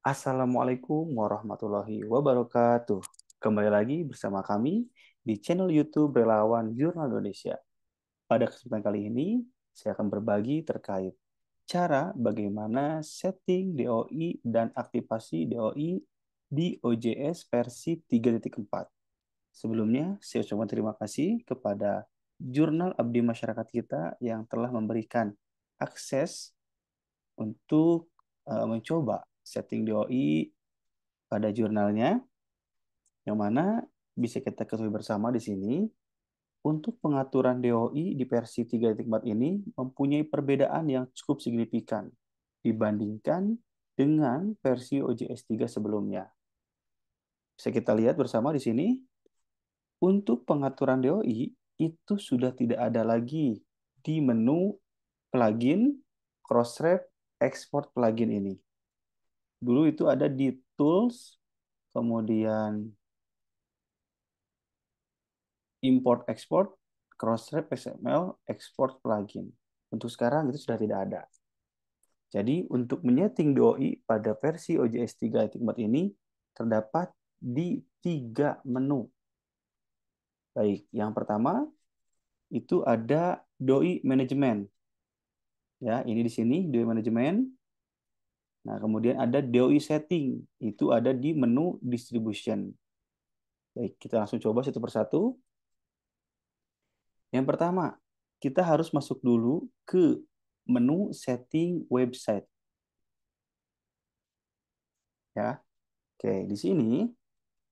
Assalamualaikum warahmatullahi wabarakatuh. Kembali lagi bersama kami di channel YouTube Relawan Jurnal Indonesia. Pada kesempatan kali ini, saya akan berbagi terkait cara bagaimana setting DOI dan aktivasi DOI di OJS versi 3.4. Sebelumnya, saya ucapkan terima kasih kepada Jurnal Abdi Masyarakat kita yang telah memberikan akses untuk eh, mencoba setting DOI pada jurnalnya, yang mana bisa kita ketahui bersama di sini, untuk pengaturan DOI di versi 3.4 ini mempunyai perbedaan yang cukup signifikan dibandingkan dengan versi OJS 3 sebelumnya. Bisa kita lihat bersama di sini, untuk pengaturan DOI itu sudah tidak ada lagi di menu plugin Crossref export plugin ini dulu itu ada di tools kemudian import export cross Crossref XML export plugin untuk sekarang itu sudah tidak ada jadi untuk menyeting DOI pada versi OJS 3 Hikmat ini terdapat di tiga menu baik yang pertama itu ada DOI management ya ini di sini DOI management Nah, kemudian ada DOI setting. Itu ada di menu distribution. Baik, kita langsung coba satu persatu. Yang pertama, kita harus masuk dulu ke menu setting website. Ya. Oke, di sini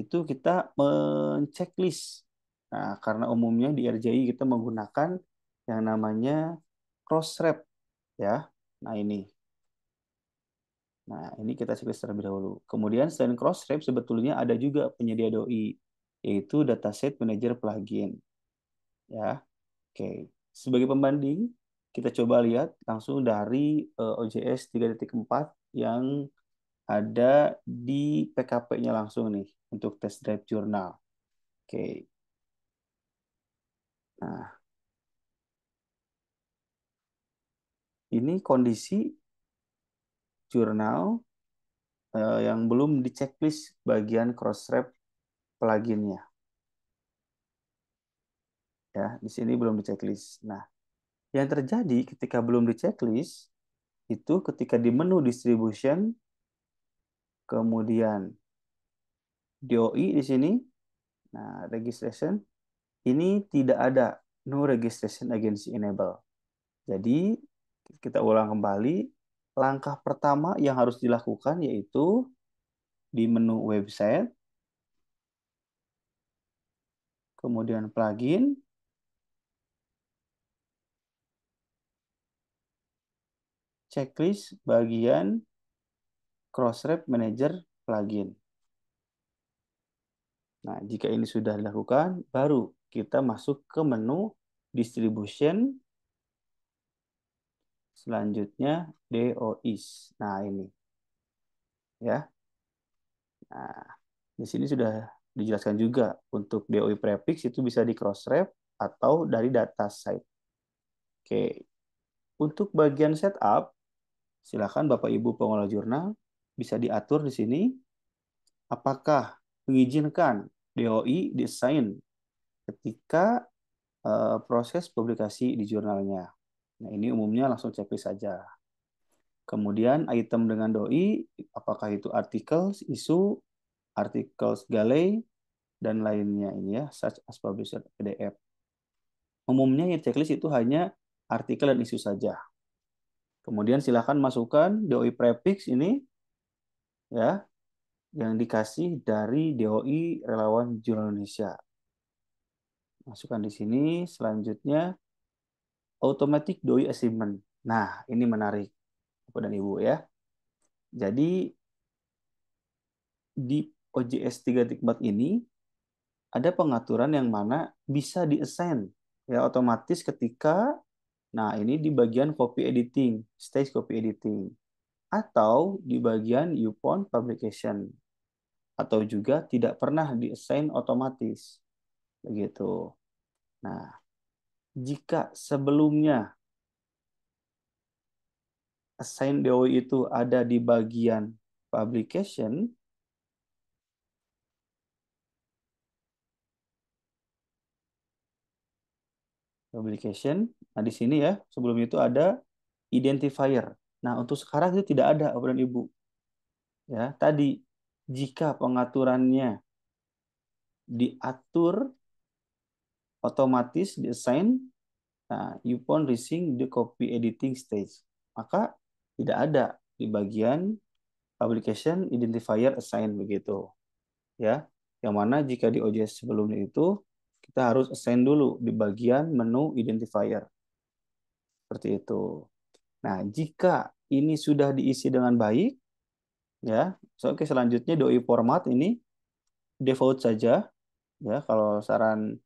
itu kita menceklis. Nah, karena umumnya di RJI kita menggunakan yang namanya cross ya. Nah, ini Nah, ini kita siklus terlebih dahulu. Kemudian selain Crossref sebetulnya ada juga penyedia DOI yaitu dataset manager plugin. Ya. Oke. Sebagai pembanding, kita coba lihat langsung dari uh, OJS 3.4 yang ada di PKP-nya langsung nih untuk test drive jurnal. Oke. Nah, ini kondisi jurnal uh, yang belum di checklist bagian Crossref pluginnya. Ya, di sini belum di checklist. Nah, yang terjadi ketika belum di checklist itu ketika di menu distribution kemudian DOI di sini nah registration ini tidak ada no registration agency enable. Jadi kita ulang kembali langkah pertama yang harus dilakukan yaitu di menu website, kemudian plugin, checklist bagian Crossref Manager plugin. Nah, jika ini sudah dilakukan, baru kita masuk ke menu distribution Selanjutnya DOIs. Nah, ini. Ya. Nah, di sini sudah dijelaskan juga untuk DOI prefix itu bisa di cross ref atau dari data site. Oke. Untuk bagian setup, silakan Bapak Ibu pengelola jurnal bisa diatur di sini apakah mengizinkan DOI desain ketika eh, proses publikasi di jurnalnya. Nah, ini umumnya langsung checklist saja. Kemudian item dengan doi, apakah itu artikel, isu, artikel galley, dan lainnya ini ya, such as publisher PDF. Umumnya yang checklist itu hanya artikel dan isu saja. Kemudian silakan masukkan DOI prefix ini ya yang dikasih dari DOI relawan jurnal Indonesia. Masukkan di sini. Selanjutnya automatic doi assignment. Nah, ini menarik Bapak dan Ibu ya. Jadi di OJS 3.4 ini ada pengaturan yang mana bisa di-assign ya otomatis ketika nah ini di bagian copy editing, stage copy editing atau di bagian Upon publication atau juga tidak pernah di-assign otomatis. Begitu. Nah, jika sebelumnya assign DOI itu ada di bagian publication, publication, nah di sini ya, sebelum itu ada identifier. Nah, untuk sekarang itu tidak ada, Bapak dan Ibu. Ya, tadi jika pengaturannya diatur otomatis desain nah, upon reaching the copy editing stage. Maka tidak ada di bagian publication identifier assign begitu. Ya, yang mana jika di OJS sebelumnya itu kita harus assign dulu di bagian menu identifier. Seperti itu. Nah, jika ini sudah diisi dengan baik, ya, so, oke okay, selanjutnya DOI format ini default saja, ya. Kalau saran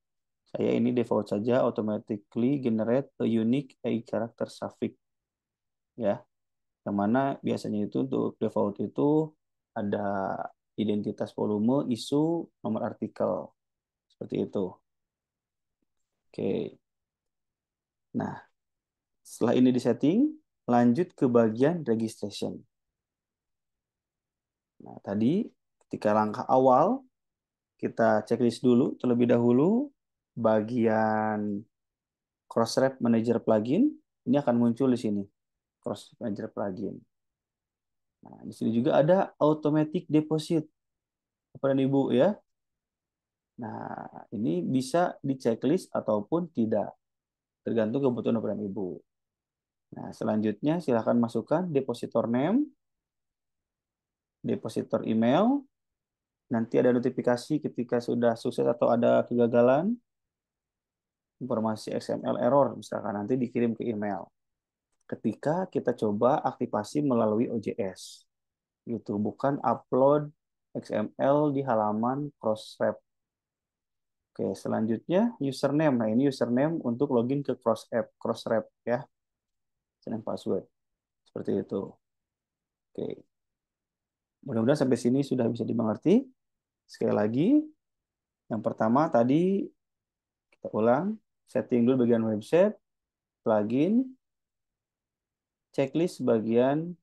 saya ini default saja automatically generate a unique AI character suffix. Ya. Yang mana biasanya itu untuk default itu ada identitas volume, isu, nomor artikel. Seperti itu. Oke. Nah, setelah ini disetting, lanjut ke bagian registration. Nah, tadi ketika langkah awal, kita checklist dulu terlebih dahulu bagian Crossref Manager plugin, ini akan muncul di sini. Crossref Manager plugin. Nah, di sini juga ada automatic deposit. kepada Ibu ya. Nah, ini bisa di checklist ataupun tidak. Tergantung kebutuhan Bapak Ibu. Nah, selanjutnya silakan masukkan depositor name, depositor email, nanti ada notifikasi ketika sudah sukses atau ada kegagalan informasi XML error misalkan nanti dikirim ke email. Ketika kita coba aktivasi melalui OJS. Gitu, bukan upload XML di halaman Crossref. Oke, selanjutnya username. Nah, ini username untuk login ke cross Crossref ya. Username password. Seperti itu. Oke. Mudah-mudahan sampai sini sudah bisa dimengerti. Sekali lagi, yang pertama tadi kita ulang setting dulu bagian website, plugin, checklist bagian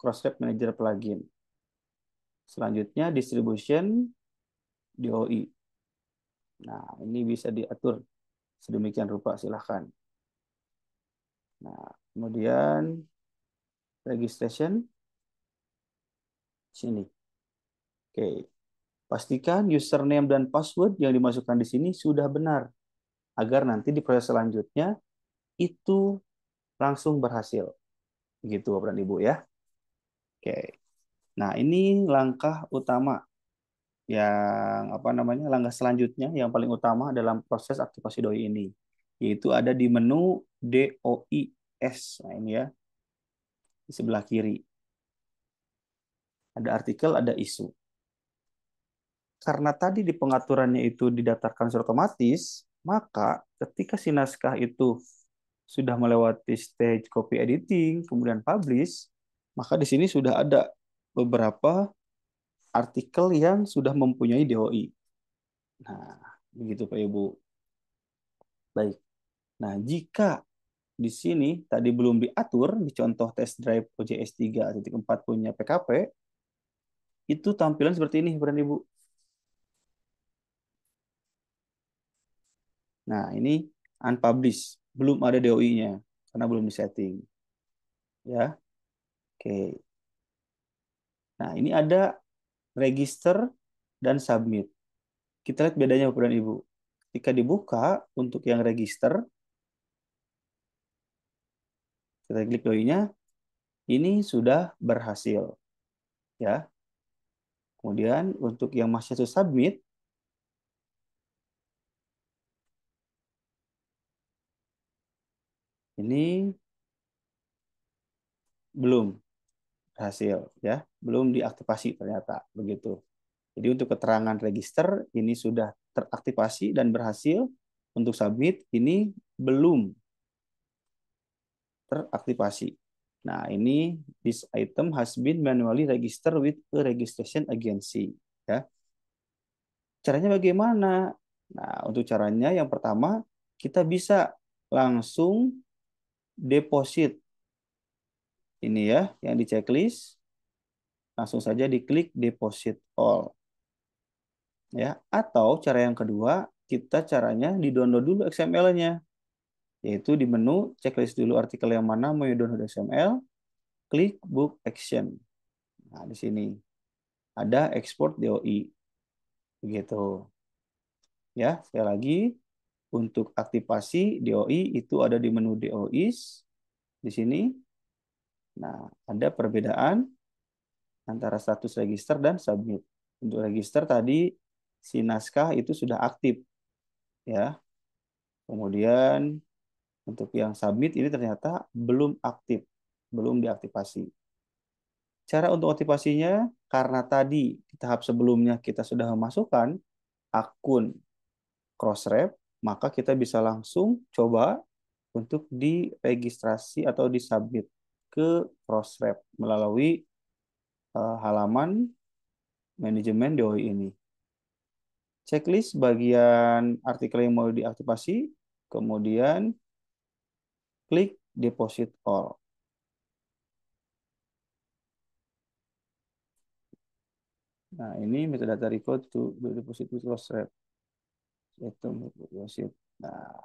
Cross Site Manager plugin. Selanjutnya distribution DOI. Nah, ini bisa diatur sedemikian rupa, silahkan. Nah, kemudian registration sini. Oke. Pastikan username dan password yang dimasukkan di sini sudah benar agar nanti di proses selanjutnya itu langsung berhasil. Begitu Bapak dan Ibu ya. Oke. Nah, ini langkah utama yang apa namanya? langkah selanjutnya yang paling utama dalam proses aktivasi doi ini yaitu ada di menu DOIS. Nah, ini ya. Di sebelah kiri. Ada artikel, ada isu. Karena tadi di pengaturannya itu didaftarkan secara otomatis, maka ketika si naskah itu sudah melewati stage copy editing, kemudian publish, maka di sini sudah ada beberapa artikel yang sudah mempunyai DOI. Nah, begitu Pak Ibu. Baik. Nah, jika di sini tadi belum diatur di contoh test drive OJS 3.4 punya PKP, itu tampilan seperti ini, Beran Ibu. Nah, ini unpublished, belum ada DOI-nya karena belum disetting. Ya. Oke. Nah, ini ada register dan submit. Kita lihat bedanya Bapak dan Ibu. Ketika dibuka untuk yang register kita klik DOI-nya, ini sudah berhasil. Ya. Kemudian untuk yang masih itu submit ini belum berhasil ya, belum diaktifasi ternyata begitu. Jadi untuk keterangan register ini sudah teraktifasi dan berhasil. Untuk submit ini belum teraktifasi. Nah, ini this item has been manually registered with a registration agency ya. Caranya bagaimana? Nah, untuk caranya yang pertama kita bisa langsung deposit. Ini ya, yang di checklist. Langsung saja diklik deposit all. Ya, atau cara yang kedua, kita caranya di-download dulu XML-nya. Yaitu di menu checklist dulu artikel yang mana mau download XML, klik book action. Nah, di sini ada export DOI. Begitu. Ya, sekali lagi untuk aktivasi DOI itu ada di menu DOIs di sini. Nah, ada perbedaan antara status register dan submit. Untuk register tadi si naskah itu sudah aktif ya. Kemudian untuk yang submit ini ternyata belum aktif, belum diaktifasi. Cara untuk aktivasinya karena tadi di tahap sebelumnya kita sudah memasukkan akun Crossref, maka kita bisa langsung coba untuk diregistrasi atau disubmit ke Crossref melalui eh, halaman manajemen DOI ini. Checklist bagian artikel yang mau diaktifasi, kemudian klik deposit all. Nah, ini metadata record to deposit with Crossref itu Yosid. Nah.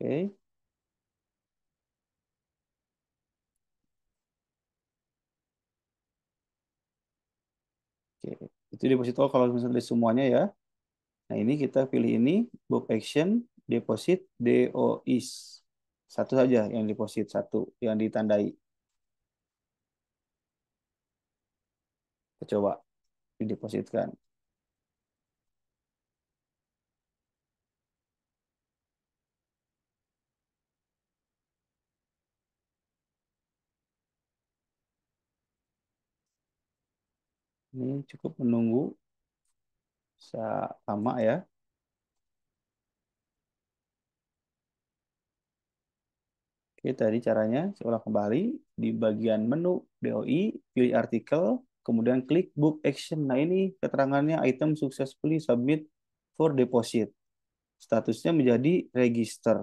Oke. Okay. Oke, itu deposito kalau misalnya semuanya ya. Nah, ini kita pilih ini book action deposit DOIs. Satu saja yang deposit satu yang ditandai. Kita coba didepositkan. Ini cukup menunggu bisa lama ya. Oke, tadi caranya seolah kembali di bagian menu DOI, pilih artikel, kemudian klik book action. Nah, ini keterangannya item successfully submit for deposit. Statusnya menjadi register.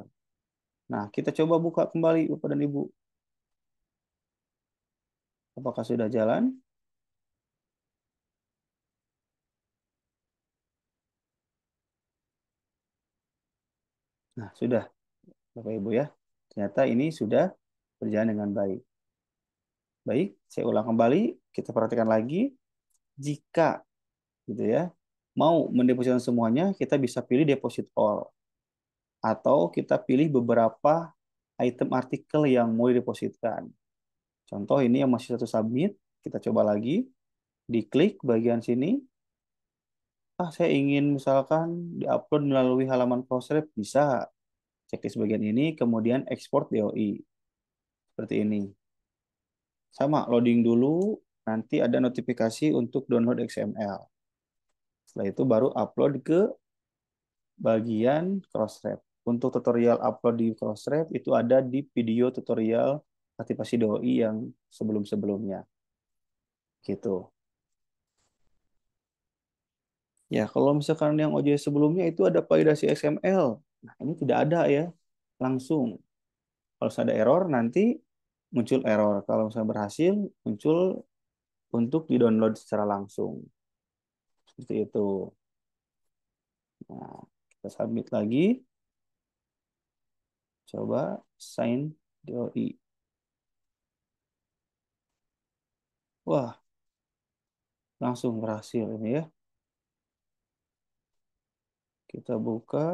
Nah, kita coba buka kembali Bapak dan Ibu. Apakah sudah jalan? Nah, sudah Bapak Ibu ya. Ternyata ini sudah berjalan dengan baik. Baik, saya ulang kembali, kita perhatikan lagi jika gitu ya, mau mendepositkan semuanya, kita bisa pilih deposit all atau kita pilih beberapa item artikel yang mau didepositkan. Contoh ini yang masih satu submit, kita coba lagi, diklik bagian sini, ah saya ingin misalkan diupload melalui halaman Crossref bisa cek di sebagian ini kemudian ekspor DOI seperti ini sama loading dulu nanti ada notifikasi untuk download XML setelah itu baru upload ke bagian Crossref untuk tutorial upload di Crossref itu ada di video tutorial aktivasi DOI yang sebelum-sebelumnya gitu Ya, kalau misalkan yang OJ sebelumnya itu ada validasi XML. Nah, ini tidak ada ya, langsung. Kalau ada error, nanti muncul error. Kalau misalnya berhasil, muncul untuk di-download secara langsung. Seperti itu. Nah, kita submit lagi. Coba sign DOI. Wah, langsung berhasil ini ya. Kita buka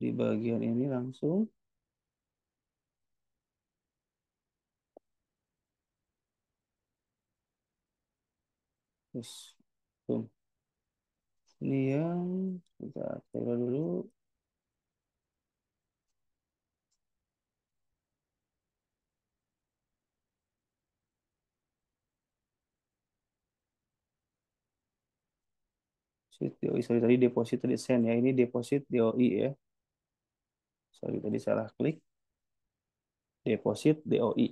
di bagian ini langsung. Terus, boom. ini yang kita kira dulu. deposit DOI sorry tadi deposit tadi send ya ini deposit DOI ya sorry tadi salah klik deposit DOI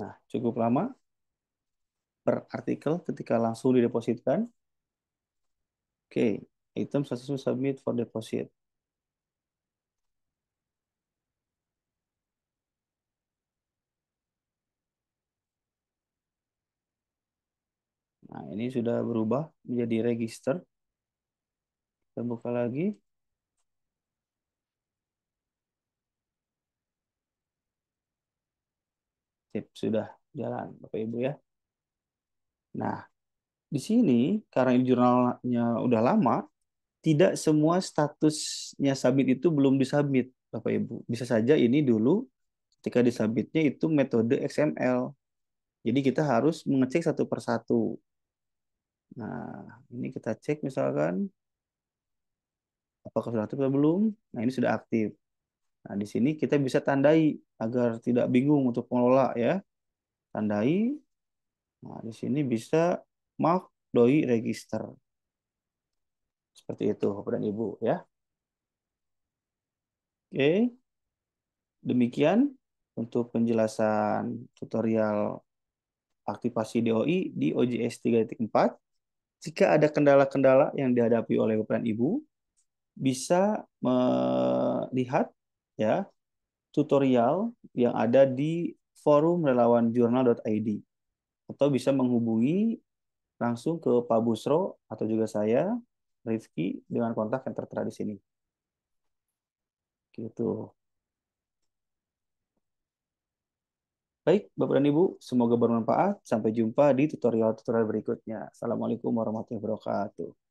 Nah, cukup lama per artikel ketika langsung didepositkan. Oke, okay. item successful submit for deposit. Nah, ini sudah berubah menjadi register. Kita buka lagi. Sip, sudah jalan Bapak Ibu ya. Nah, di sini karena ini jurnalnya udah lama, tidak semua statusnya sabit itu belum disabit, Bapak Ibu. Bisa saja ini dulu ketika disabitnya itu metode XML. Jadi kita harus mengecek satu persatu. Nah, ini kita cek misalkan apakah sudah aktif atau belum. Nah, ini sudah aktif. Nah, di sini kita bisa tandai agar tidak bingung untuk pengelola ya. Tandai Nah, di sini bisa mark doi register. Seperti itu, Bapak dan Ibu ya. Oke. Demikian untuk penjelasan tutorial aktivasi DOI di OJS 3.4. Jika ada kendala-kendala yang dihadapi oleh Bapak dan Ibu, bisa melihat ya tutorial yang ada di forum relawanjurnal.id atau bisa menghubungi langsung ke Pak Busro atau juga saya Rifki dengan kontak yang tertera di sini. Gitu. Baik, Bapak dan Ibu, semoga bermanfaat. Sampai jumpa di tutorial-tutorial berikutnya. Assalamualaikum warahmatullahi wabarakatuh.